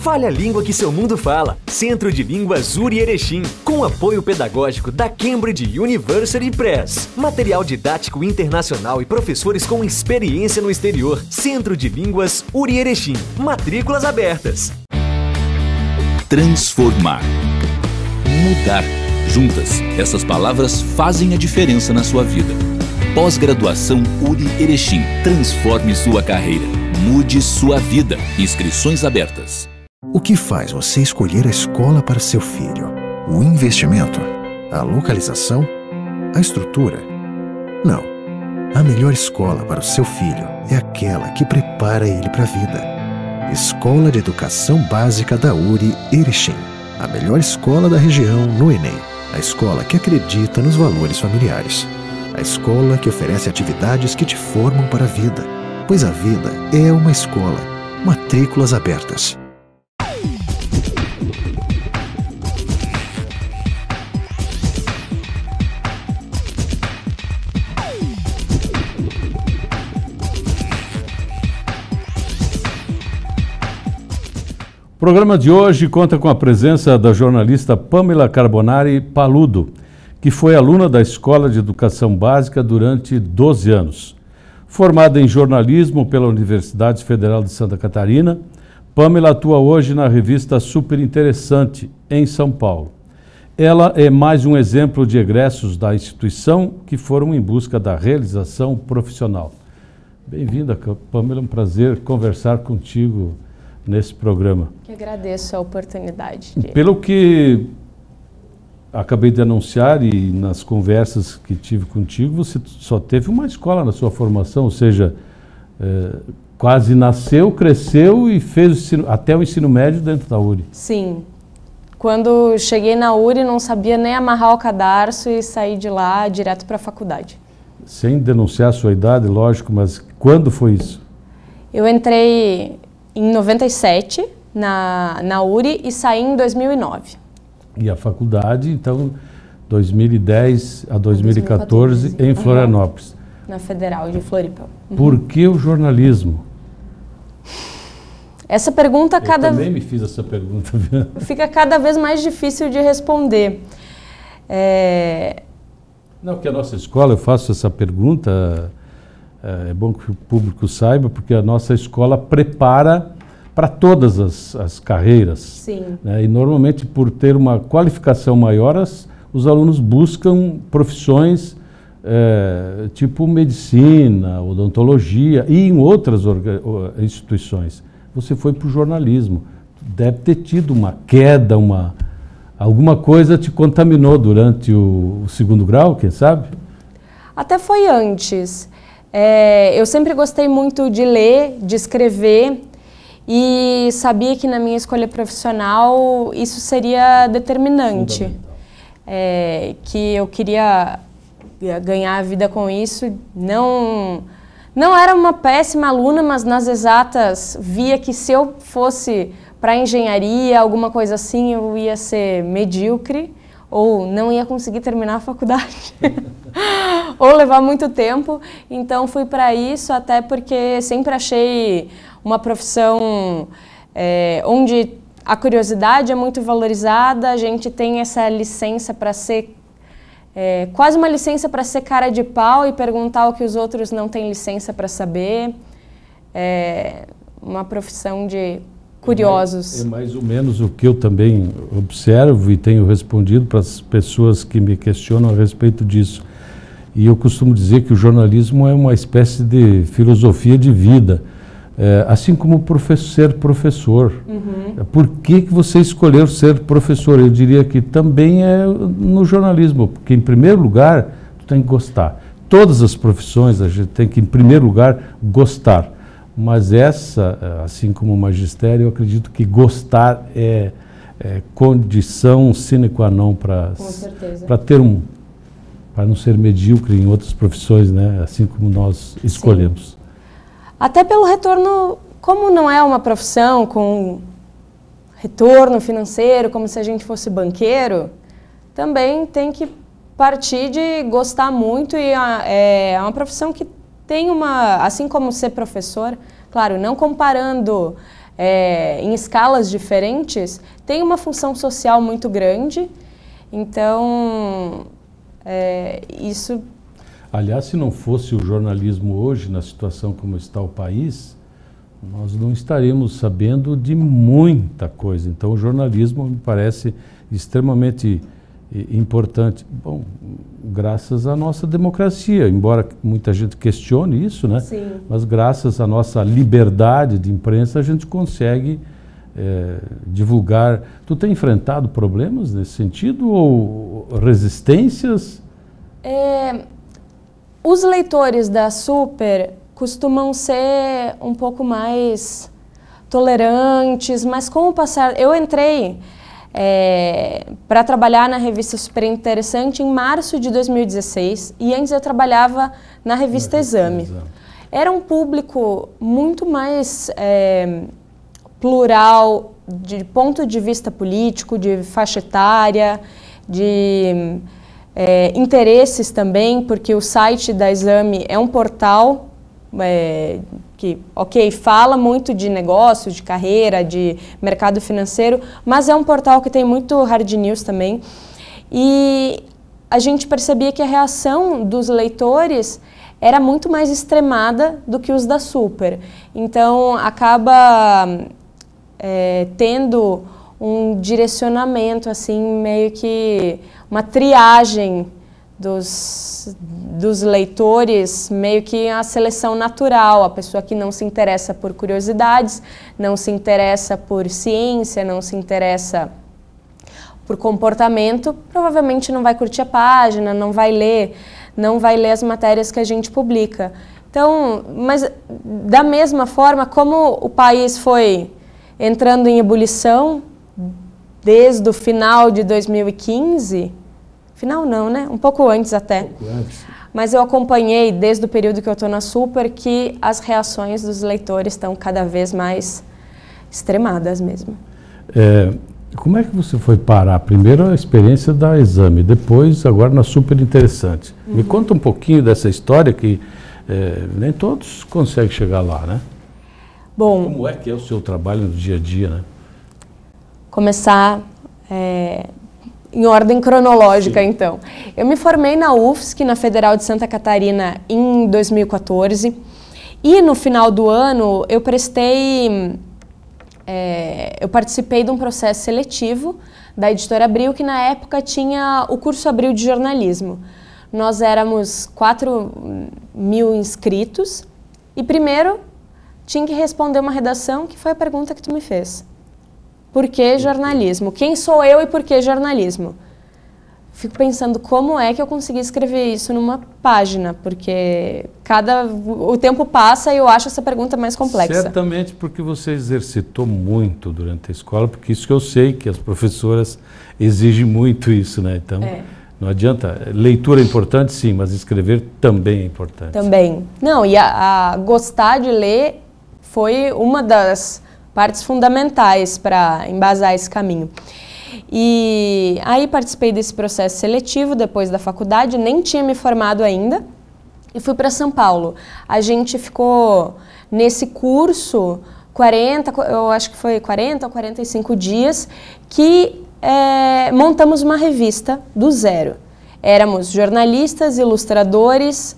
Fale a língua que seu mundo fala. Centro de Línguas Uri Erechim. Com apoio pedagógico da Cambridge University Press. Material didático internacional e professores com experiência no exterior. Centro de Línguas Uri Erechim. Matrículas abertas. Transformar. Mudar. Juntas, essas palavras fazem a diferença na sua vida. Pós-graduação Uri Erechim. Transforme sua carreira. Mude sua vida. Inscrições abertas. O que faz você escolher a escola para seu filho? O investimento? A localização? A estrutura? Não. A melhor escola para o seu filho é aquela que prepara ele para a vida. Escola de Educação Básica da URI Erechim. A melhor escola da região no Enem. A escola que acredita nos valores familiares. A escola que oferece atividades que te formam para a vida. Pois a vida é uma escola. Matrículas abertas. O programa de hoje conta com a presença da jornalista Pamela Carbonari Paludo, que foi aluna da Escola de Educação Básica durante 12 anos. Formada em jornalismo pela Universidade Federal de Santa Catarina, Pamela atua hoje na revista Super Interessante, em São Paulo. Ela é mais um exemplo de egressos da instituição que foram em busca da realização profissional. Bem-vinda, Pamela, é um prazer conversar contigo nesse programa. Que agradeço a oportunidade. De... Pelo que acabei de anunciar e nas conversas que tive contigo, você só teve uma escola na sua formação, ou seja, é, quase nasceu, cresceu e fez o ensino, até o ensino médio dentro da URI. Sim. Quando cheguei na URI, não sabia nem amarrar o cadarço e saí de lá direto para a faculdade. Sem denunciar a sua idade, lógico, mas quando foi isso? Eu entrei em 97 na, na URI e saí em 2009. E a faculdade, então, 2010 a 2014, 2014. em uhum. Florianópolis. Na Federal de Floripa. Uhum. Por que o jornalismo? Essa pergunta cada Eu também me fiz essa pergunta. Fica cada vez mais difícil de responder. É, Não, porque a nossa escola, eu faço essa pergunta eh, é bom que o público saiba, porque a nossa escola prepara para todas as, as carreiras. Sim. Né? E normalmente, por ter uma qualificação maior, as, os alunos buscam profissões é, tipo medicina, odontologia e em outras instituições. Você foi para o jornalismo. Deve ter tido uma queda, uma, alguma coisa te contaminou durante o, o segundo grau, quem sabe? Até foi antes. É, eu sempre gostei muito de ler, de escrever e sabia que na minha escolha profissional isso seria determinante. É, que eu queria ganhar a vida com isso. Não, não era uma péssima aluna, mas nas exatas via que se eu fosse para engenharia, alguma coisa assim, eu ia ser medíocre ou não ia conseguir terminar a faculdade. ou levar muito tempo. Então fui para isso, até porque sempre achei uma profissão é, onde a curiosidade é muito valorizada, a gente tem essa licença para ser. É, quase uma licença para ser cara de pau e perguntar o que os outros não têm licença para saber. É uma profissão de curiosos. É mais, é mais, ou menos o que eu também observo e tenho respondido para as pessoas que me questionam a respeito disso. E eu costumo dizer que o jornalismo é uma espécie de filosofia de vida, é, assim como professor, ser professor. Uhum. Por que, que você escolheu ser professor? Eu diria que também é no jornalismo, porque em primeiro lugar, tu tem que gostar. Todas as profissões a gente tem que, em primeiro lugar, gostar. Mas essa, eh, assim como o magistério, eu acredito que gostar é, é condição sine qua non para ter um para não ser medíocre em outras profissões, né? assim como nós escolhemos. Sim. Até pelo retorno, como não é uma profissão com retorno financeiro, como se a gente fosse banqueiro, também tem que partir de gostar muito e ah, é, é uma profissão que tem uma, assim como ser professor, claro, não comparando é, em escalas diferentes, tem uma função social muito grande. Então, é, isso. Aliás, se não fosse o jornalismo hoje, na situação como está o país, nós não estaremos sabendo de muita coisa. Então, o jornalismo me parece extremamente eh, importante. Bom, graças à nossa democracia, embora muita gente questione isso, né? Sim. Mas graças à nossa liberdade de imprensa, a gente consegue é, divulgar. Tu tem enfrentado problemas nesse sentido ou resistências? É, os leitores da Super costumam ser um pouco mais tolerantes, mas com o passar. Eu entrei é, para trabalhar na revista Super Interessante em março de 2016 e antes eu trabalhava na revista Exame. Era um público muito mais é, plural de ponto de vista político, de faixa etária, de é, interesses também, porque o site da Exame é um portal é, que, ok, fala muito de negócios, de carreira, de mercado financeiro, mas é um portal que tem muito hard news também. E a gente percebia que a reação dos leitores era muito mais extremada do que os da Super. Então, acaba é, tendo um direcionamento, assim, meio que uma triagem dos, dos leitores, meio que a seleção natural, a pessoa que não se interessa por curiosidades, não se interessa por ciência, não se interessa por comportamento, provavelmente não vai curtir a página, não vai ler, não vai ler as matérias que a gente publica. Então, mas da mesma forma como o país foi entrando em ebulição desde o final de 2015. Final não, né? Um pouco antes até. Um pouco antes. Mas eu acompanhei desde o período que eu estou na Super que as reações dos leitores estão cada vez mais extremadas mesmo. É, como é que você foi parar? Primeiro a experiência da exame, depois agora na Super Interessante. Uhum. Me conta um pouquinho dessa história que é, nem todos conseguem chegar lá, né? Bom, Como é que é o seu trabalho no dia a dia, né? Começar é, em ordem cronológica, Sim. então. Eu me formei na UFSC, na Federal de Santa Catarina, em 2014. E no final do ano, eu prestei. É, eu participei de um processo seletivo da editora Abril, que na época tinha o curso Abril de Jornalismo. Nós éramos 4 mil inscritos e primeiro tinha que responder uma redação, que foi a pergunta que tu me fez. Por que jornalismo? Quem sou eu e por que jornalismo? Fico pensando como é que eu consegui escrever isso numa página, porque cada o tempo passa e eu acho essa pergunta mais complexa. Certamente porque você exercitou muito durante a escola, porque isso que eu sei que as professoras exigem muito isso, né? Então, é. Não adianta. Leitura é importante, sim, mas escrever também é importante. Também. Não, e a, a gostar de ler foi uma das partes fundamentais para embasar esse caminho. E aí participei desse processo seletivo depois da faculdade, nem tinha me formado ainda, e fui para São Paulo. A gente ficou nesse curso 40, eu acho que foi 40 ou 45 dias, que é, montamos uma revista do zero. Éramos jornalistas, ilustradores,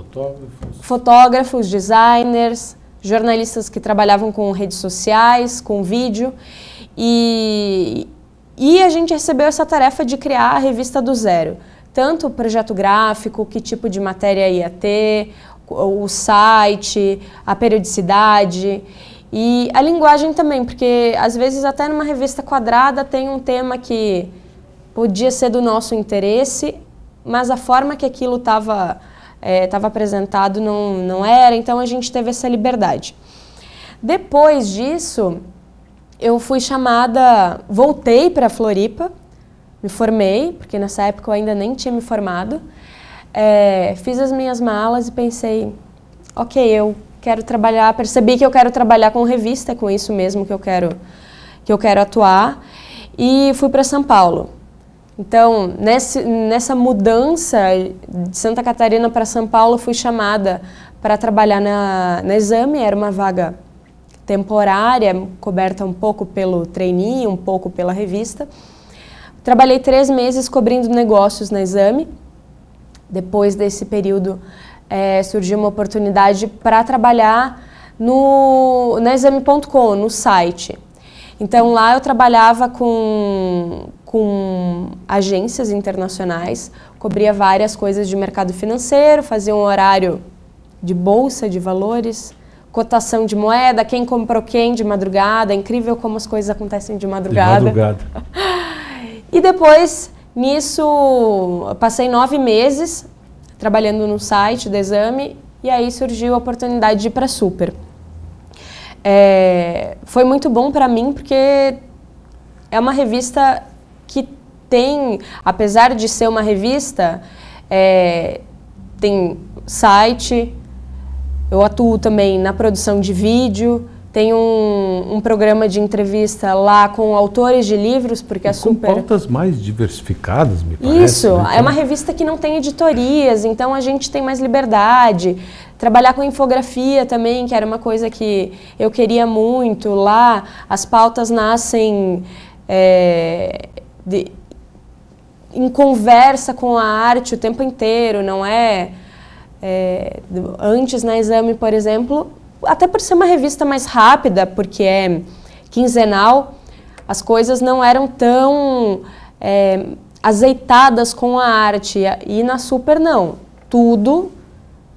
fotógrafos, fotógrafos designers, jornalistas que trabalhavam com redes sociais, com vídeo, e, e a gente recebeu essa tarefa de criar a revista do zero. Tanto o projeto gráfico, que tipo de matéria ia ter, o site, a periodicidade. E a linguagem também, porque às vezes até numa revista quadrada tem um tema que podia ser do nosso interesse, mas a forma que aquilo estava estava é, apresentado não, não era, então a gente teve essa liberdade. Depois disso, eu fui chamada, voltei para Floripa, me formei, porque nessa época eu ainda nem tinha me formado, é, fiz as minhas malas e pensei, ok, eu quero trabalhar, percebi que eu quero trabalhar com revista, com isso mesmo que eu quero, que eu quero atuar, e fui para São Paulo. Então, nesse, nessa mudança de Santa Catarina para São Paulo, fui chamada para trabalhar na, na Exame, era uma vaga temporária, coberta um pouco pelo trainee, um pouco pela revista. Trabalhei três meses cobrindo negócios na Exame. Depois desse período, é, surgiu uma oportunidade para trabalhar no, na Exame.com, no site. Então lá eu trabalhava com com agências internacionais, cobria várias coisas de mercado financeiro, fazia um horário de bolsa de valores, cotação de moeda, quem comprou quem de madrugada, é incrível como as coisas acontecem de madrugada. De madrugada. e depois, nisso, passei nove meses trabalhando no site do exame e aí surgiu a oportunidade de ir para Super. É, foi muito bom para mim porque é uma revista que tem, apesar de ser uma revista, é, tem site, eu atuo também na produção de vídeo, tem um, um, programa de entrevista lá com autores de livros, porque é e é super. Com pautas mais diversificadas, me parece. Isso, né? é uma revista que não tem editorias, então a gente tem mais liberdade. Trabalhar com infografia também, que era uma coisa que eu queria muito. Lá as pautas nascem. É de, em conversa com a arte o tempo inteiro, não é, é antes na Exame, por exemplo, até por ser uma revista mais rápida, porque é quinzenal, as coisas não eram tão é, azeitadas com a arte. E na Super, não. Tudo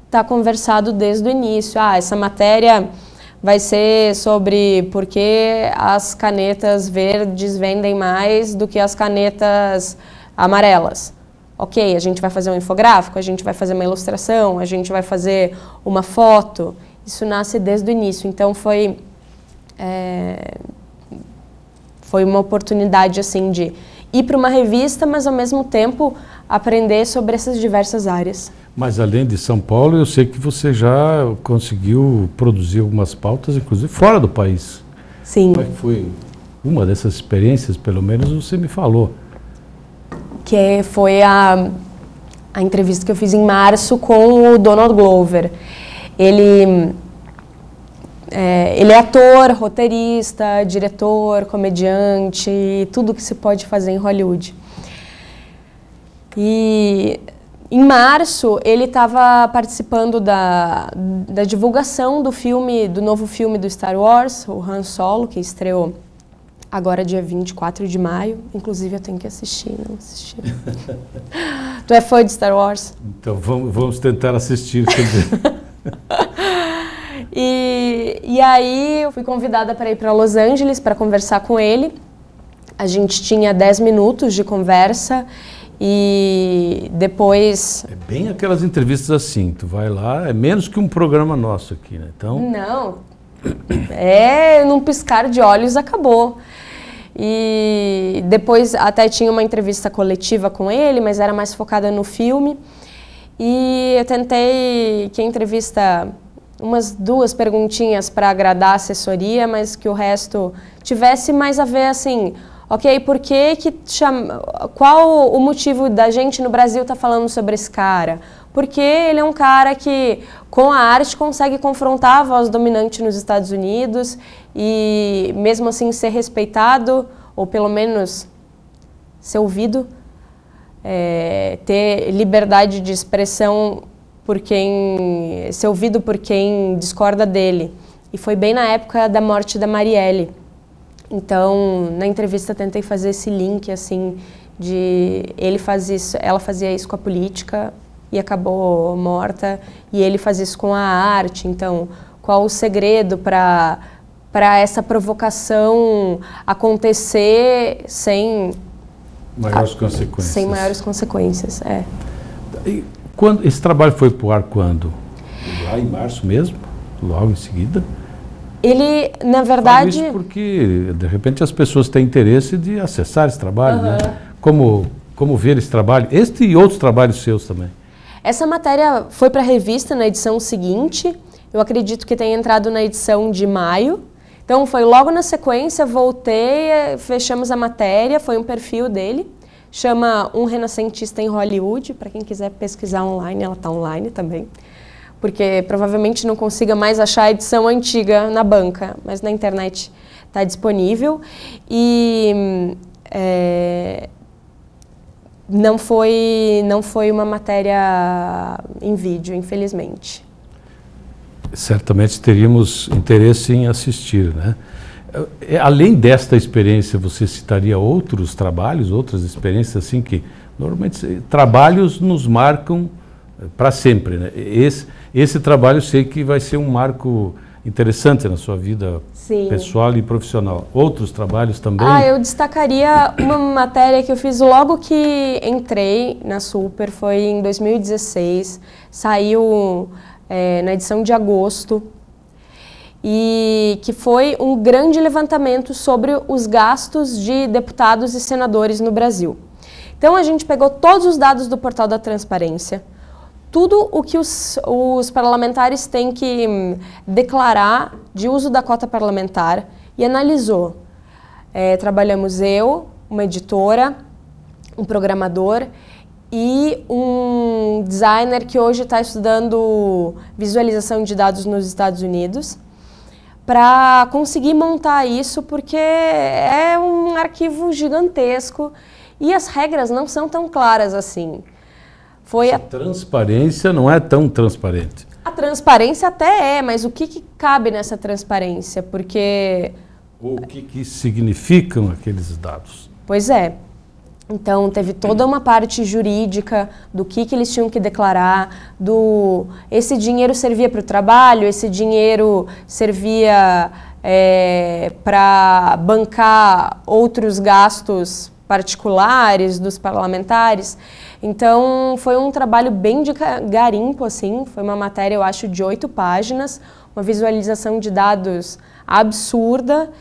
está conversado desde o início. Ah, essa matéria vai ser sobre por que as canetas verdes vendem mais do que as canetas amarelas. Ok, a gente vai fazer um infográfico, a gente vai fazer uma ilustração, a gente vai fazer uma foto. Isso nasce desde o início. Então foi é, foi uma oportunidade assim de ir para uma revista, mas ao mesmo tempo aprender sobre essas diversas áreas. Mas além de São Paulo, eu sei que você já conseguiu produzir algumas pautas, inclusive fora do país. Sim. Como é que foi uma dessas experiências, pelo menos você me falou? Que foi a, a entrevista que eu fiz em março com o Donald Glover. Ele é, ele é ator, roteirista, diretor, comediante, tudo que se pode fazer em Hollywood. E em março, ele estava participando da, da divulgação do filme, do novo filme do Star Wars, o Han Solo, que estreou agora dia 24 de maio. Inclusive, eu tenho que assistir, não assisti. tu é fã de Star Wars? Então, vamos, vamos tentar assistir. e, e aí, eu fui convidada para ir para Los Angeles para conversar com ele. A gente tinha 10 minutos de conversa e depois. É bem aquelas entrevistas assim, tu vai lá, é menos que um programa nosso aqui, né? Então. Não. É num piscar de olhos acabou. E depois até tinha uma entrevista coletiva com ele, mas era mais focada no filme. E eu tentei que a entrevista umas duas perguntinhas para agradar a assessoria, mas que o resto tivesse mais a ver assim, ok, por que, que chama, qual o motivo da gente no Brasil estar tá falando sobre esse cara? Porque ele é um cara que, com a arte, consegue confrontar a voz dominante nos Estados Unidos e, mesmo assim, ser respeitado, ou pelo menos ser ouvido, é, ter liberdade de expressão por quem ser ouvido por quem discorda dele. E foi bem na época da morte da Marielle. Então, na entrevista tentei fazer esse link assim de ele faz isso, ela fazia isso com a política e acabou morta e ele faz isso com a arte. Então, qual o segredo para para essa provocação acontecer sem maiores a, consequências? Sem maiores consequências, é. E quando esse trabalho foi para o ar quando? Lá em março mesmo, logo em seguida. Ele, na verdade. isso porque, de repente, as pessoas têm interesse de acessar esse trabalho, uhum. né? Como, como ver esse trabalho, este e outros trabalhos seus também. Essa matéria foi para a revista na edição seguinte, eu acredito que tenha entrado na edição de maio. Então, foi logo na sequência, voltei, eh, fechamos a matéria, foi um perfil dele chama Um Renascentista em Hollywood, para quem quiser pesquisar online, ela está online também porque provavelmente não consiga mais achar a edição antiga na banca, mas na internet está disponível. E é, não, foi, não foi uma matéria em vídeo, infelizmente. Certamente teríamos interesse em assistir, né? Eh, além desta experiência, você citaria outros trabalhos, outras experiências assim que normalmente eh, trabalhos nos marcam para sempre. Né? Esse, esse trabalho eu sei que vai ser um marco interessante na sua vida Sim. pessoal e profissional. Outros trabalhos também? Ah, eu destacaria uma matéria que eu fiz logo que entrei na Super, foi em 2016, saiu é, na edição de agosto, e que foi um grande levantamento sobre os gastos de deputados e senadores no Brasil. Então a gente pegou todos os dados do portal da transparência, tudo o que os, os parlamentares têm que hum, declarar de uso da cota parlamentar e analisou. É, trabalhamos eu, uma editora, um programador e um designer que hoje está estudando visualização de dados nos Estados Unidos para conseguir montar isso porque é um arquivo gigantesco e as regras não são tão claras assim foi a transparência não é tão transparente. A transparência até é, mas o que, que cabe nessa transparência? Porque o que, que significam aqueles dados? Pois é. Então, teve toda uma parte jurídica do que, que eles tinham que declarar, do esse dinheiro servia para o trabalho, esse dinheiro servia é, para bancar outros gastos particulares, dos parlamentares. Então, foi um trabalho bem de garimpo, assim. Foi uma matéria, eu acho, de oito páginas, uma visualização de dados absurda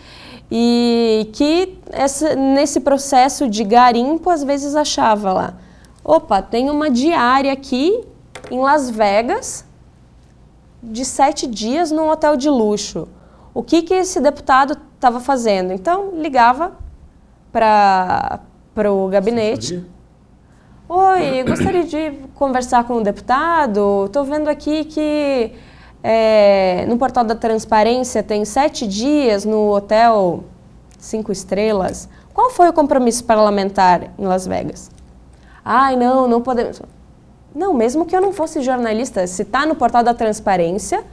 e que essa, nesse processo de garimpo, às vezes achava lá, opa, tem uma diária aqui em Las Vegas de sete dias num hotel de luxo. O que, que esse deputado estava fazendo? Então, ligava para o gabinete. Oi, gostaria de conversar com o deputado. Estou vendo aqui que é, no portal da transparência tem sete dias no hotel cinco estrelas. Qual foi o compromisso parlamentar em Las Vegas? Ai, não, não podemos. Não, mesmo que eu não fosse jornalista, se está no portal da transparência,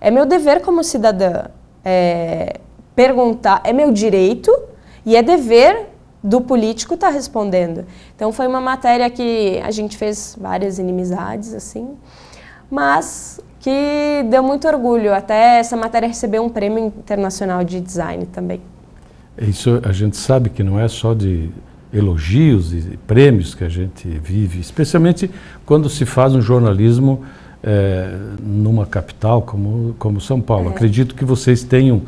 é meu dever como cidadã é, perguntar, é meu direito e é dever do político estar tá respondendo. Então foi uma matéria que a gente fez várias inimizades, assim, mas que deu muito orgulho. Até essa matéria recebeu um prêmio internacional de design também. Isso a gente sabe que não é só de elogios e prêmios que a gente vive, especialmente quando se faz um jornalismo é, numa capital como, como São Paulo. É. Acredito que vocês tenham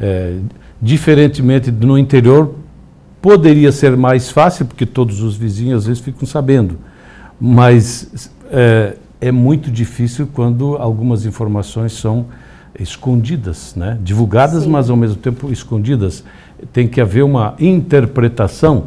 é, Diferentemente do, no interior, poderia ser mais fácil, porque todos os vizinhos às vezes ficam sabendo, mas é, é muito difícil quando algumas informações são escondidas, né? divulgadas, Sim. mas ao mesmo tempo escondidas. Tem que haver uma interpretação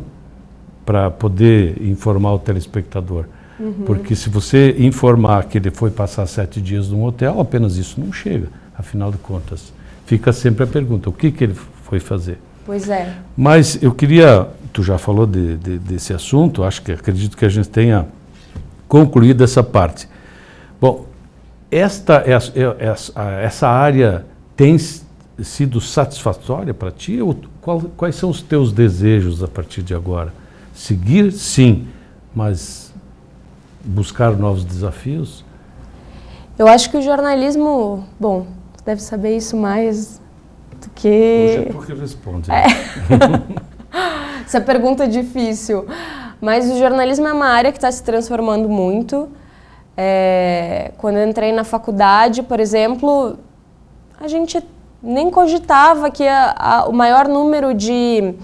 para poder informar o telespectador. Uhum. Porque se você informar que ele foi passar sete dias num hotel, apenas isso não chega, afinal de contas. Fica sempre a pergunta, o que, que ele foi fazer. Pois é. Mas eu queria, tu já falou de, de, desse assunto, acho que acredito que a gente tenha concluído essa parte. Bom, esta essa, é é, é, essa área tem sido satisfatória para ti? Ou qual, quais são os teus desejos a partir de agora? Seguir, sim, mas buscar novos desafios? Eu acho que o jornalismo, bom, deve saber isso mais porque. Hoje é porque que responde. Né? É. Essa pergunta é difícil. Mas o jornalismo é uma área que está se transformando muito. É... Quando eu entrei na faculdade, por exemplo, a gente nem cogitava que a, a, o maior número de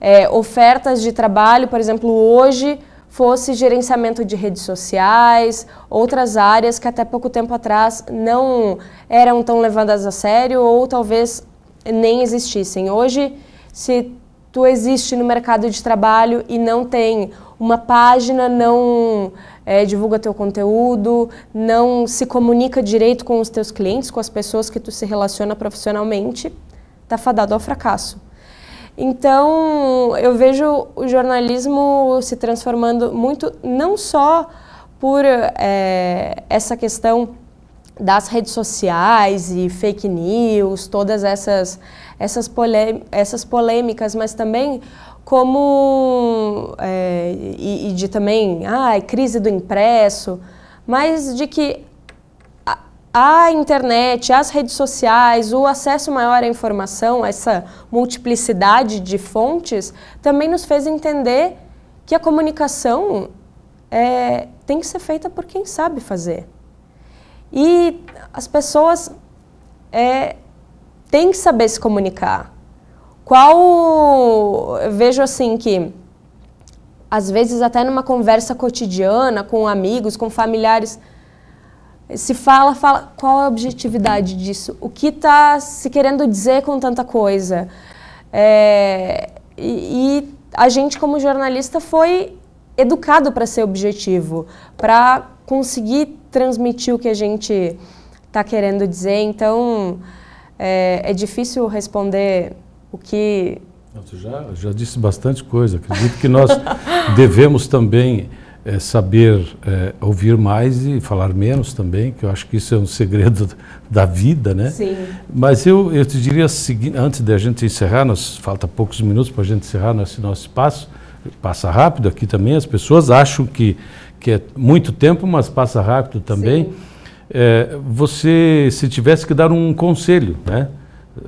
é, ofertas de trabalho, por exemplo, hoje, fosse gerenciamento de redes sociais, outras áreas que até pouco tempo atrás não eram tão levadas a sério ou talvez nem existissem. Hoje, se tu existe no mercado de trabalho e não tem uma página, não é, divulga teu conteúdo, não se comunica direito com os teus clientes, com as pessoas que tu se relaciona profissionalmente, tá fadado ao fracasso. Então, eu vejo o jornalismo se transformando muito, não só por é, essa questão das redes sociais e fake news, todas essas, essas, essas polêmicas, mas também como é, e, e, de também ah, crise do impresso, mas de que a, a internet, as redes sociais, o acesso maior à informação, essa multiplicidade de fontes, também nos fez entender que a comunicação é, tem que ser feita por quem sabe fazer. E as pessoas é, têm que saber se comunicar. Qual. Eu vejo assim que, às vezes, até numa conversa cotidiana com amigos, com familiares, se fala, fala qual é a objetividade disso, o que está se querendo dizer com tanta coisa. É, e, e, a gente, como jornalista, foi educado para ser objetivo, para conseguir transmitir o que a gente está querendo dizer. Então, é, é, difícil responder o que. Você já, já disse bastante coisa. Acredito que nós devemos também é, saber é, ouvir mais e falar menos também, que eu acho que isso é um segredo da vida, né? Sim. Mas eu, eu te diria, antes de a gente encerrar, nós, falta poucos minutos para a gente encerrar nosso, nosso espaço passa rápido aqui também, as pessoas acham que, que é muito tempo, mas passa rápido também. É, você, se tivesse que dar um conselho, né?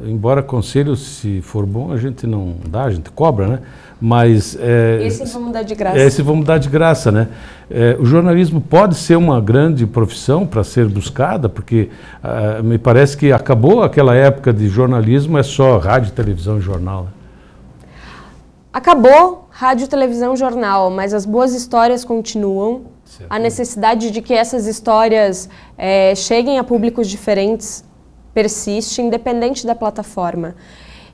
Embora conselho, se for bom, a gente não dá, a gente cobra, né? Mas... É, esse vamos dar de graça. Esse vamos dar de graça, né? É, o jornalismo pode ser uma grande profissão para ser buscada, porque ah, me parece que acabou aquela época de jornalismo, é só rádio, televisão e jornal. Né? Acabou, rádio, televisão, jornal, mas as boas histórias continuam. Certo. A necessidade de que essas histórias é, cheguem a públicos diferentes persiste, independente da plataforma.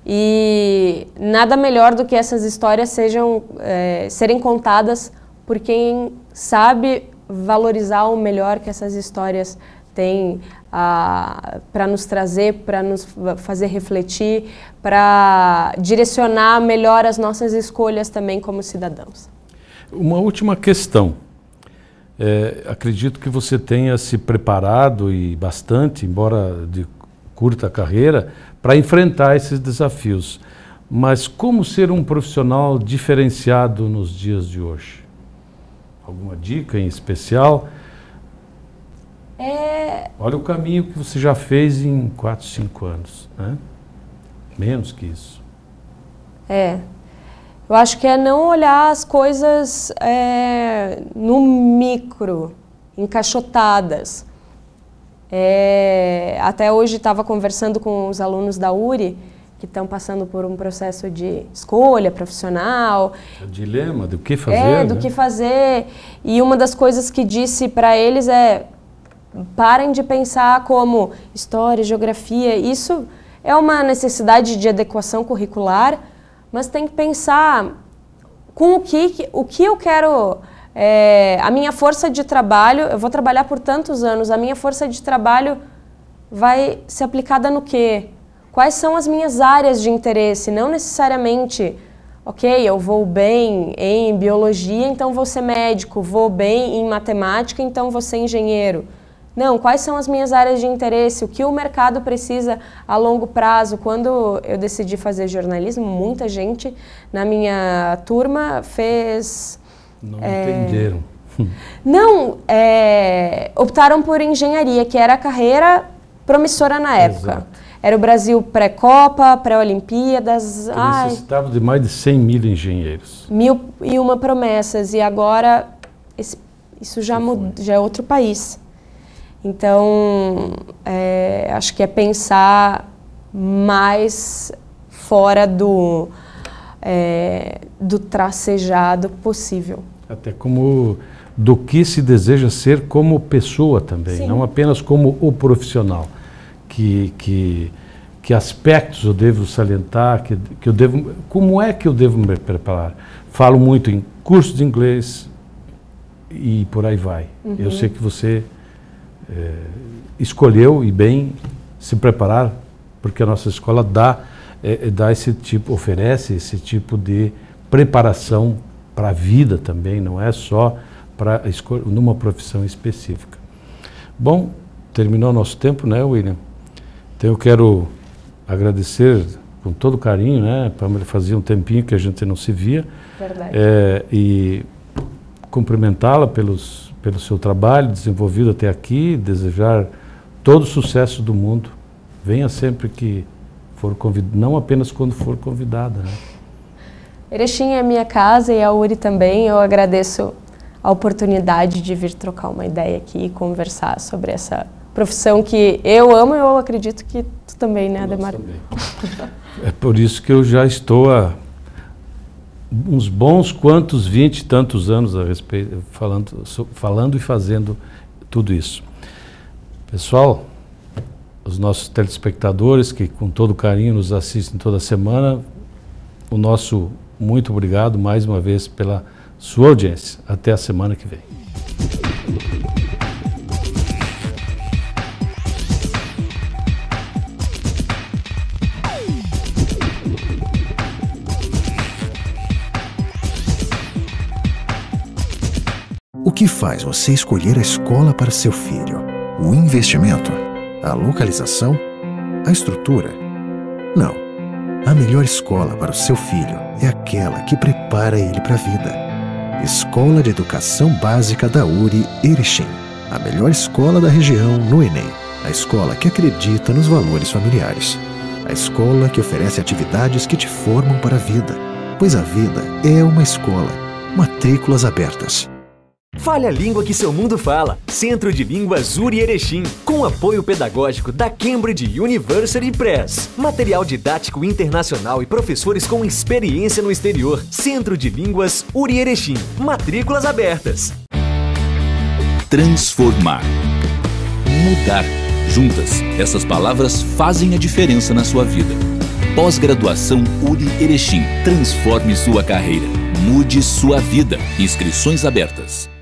E nada melhor do que essas histórias sejam é, serem contadas por quem sabe valorizar o melhor que essas histórias têm ah, para nos trazer, para nos fazer refletir, para direcionar melhor as nossas escolhas também como cidadãos. Uma última questão. É, acredito que você tenha se preparado e bastante, embora de curta carreira, para enfrentar esses desafios. Mas como ser um profissional diferenciado nos dias de hoje? Alguma dica em especial? É... Olha o caminho que você já fez em 4, 5 anos, né? Menos que isso. É. Eu acho que é não olhar as coisas é, no micro, encaixotadas. É, até hoje estava conversando com os alunos da URI, que estão passando por um processo de escolha profissional. O é dilema do que fazer. É, do né? que fazer. E uma das coisas que disse para eles é Parem de pensar como história, geografia, isso é uma necessidade de adequação curricular, mas tem que pensar com o que, o que eu quero, é, a minha força de trabalho, eu vou trabalhar por tantos anos, a minha força de trabalho vai ser aplicada no quê? Quais são as minhas áreas de interesse? Não necessariamente, ok, eu vou bem em biologia, então vou ser médico, vou bem em matemática, então vou ser engenheiro. Não, quais são as minhas áreas de interesse, o que o mercado precisa a longo prazo. Quando eu decidi fazer jornalismo, muita gente na minha turma fez. Não é... entenderam. Não, é... optaram por engenharia, que era a carreira promissora na época. Exato. Era o Brasil pré-Copa, pré-Olimpíadas. Necessitava de mais de 100 mil engenheiros. Mil e uma promessas. E agora esse... isso já, já é outro país. Então, é, acho que é pensar mais fora do, é, do tracejado possível. Até como do que se deseja ser como pessoa também, Sim. não apenas como o profissional. Que, que, que aspectos eu devo salientar, que, que eu devo, como é que eu devo me preparar? Falo muito em curso de inglês e por aí vai. Uhum. Eu sei que você é, escolheu e bem se preparar, porque a nossa escola dá, é, dá esse tipo, oferece esse tipo de preparação para a vida também, não é só para numa profissão específica. Bom, terminou nosso tempo, né, William? Então eu quero agradecer com todo carinho, né? Pamela fazia um tempinho que a gente não se via. Verdade. É, e cumprimentá-la pelos pelo seu trabalho desenvolvido até aqui, desejar todo o sucesso do mundo. Venha sempre que for convidada, não apenas quando for convidada. Né? Erechim é minha casa e a Uri também. Eu agradeço a oportunidade de vir trocar uma ideia aqui e conversar sobre essa profissão que eu amo e eu acredito que tu também, né, Ademar? Também. é por isso que eu já estou a uns bons quantos, vinte e tantos anos a respeito, falando, falando e fazendo tudo isso. Pessoal, os nossos telespectadores que com todo carinho nos assistem toda semana, o nosso muito obrigado mais uma vez pela sua audiência. Até a semana que vem. que faz você escolher a escola para seu filho? O investimento? A localização? A estrutura? Não. A melhor escola para o seu filho é aquela que prepara ele para a vida. Escola de Educação Básica da URI Erechim. A melhor escola da região no Enem. A escola que acredita nos valores familiares. A escola que oferece atividades que te formam para a vida. Pois a vida é uma escola. Matrículas abertas. Fale a língua que seu mundo fala. Centro de Línguas Uri Erechim, com apoio pedagógico da Cambridge University Press. Material didático internacional e professores com experiência no exterior. Centro de Línguas Uri Erechim. Matrículas abertas. Transformar. Mudar. Juntas, essas palavras fazem a diferença na sua vida. Pós-graduação Uri Erechim. Transforme sua carreira. Mude sua vida. Inscrições abertas.